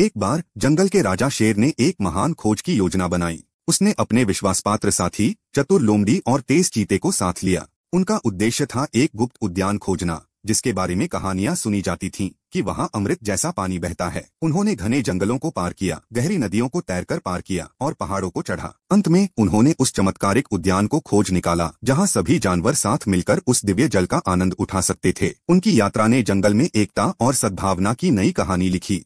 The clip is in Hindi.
एक बार जंगल के राजा शेर ने एक महान खोज की योजना बनाई उसने अपने विश्वासपात्र साथी चतुर लोमड़ी और तेज चीते को साथ लिया उनका उद्देश्य था एक गुप्त उद्यान खोजना जिसके बारे में कहानियां सुनी जाती थीं कि वहां अमृत जैसा पानी बहता है उन्होंने घने जंगलों को पार किया गहरी नदियों को तैरकर पार किया और पहाड़ों को चढ़ा अंत में उन्होंने उस चमत्कारिक उद्यान को खोज निकाला जहां सभी जानवर साथ मिलकर उस दिव्य जल का आनंद उठा सकते थे उनकी यात्रा ने जंगल में एकता और सद्भावना की नई कहानी लिखी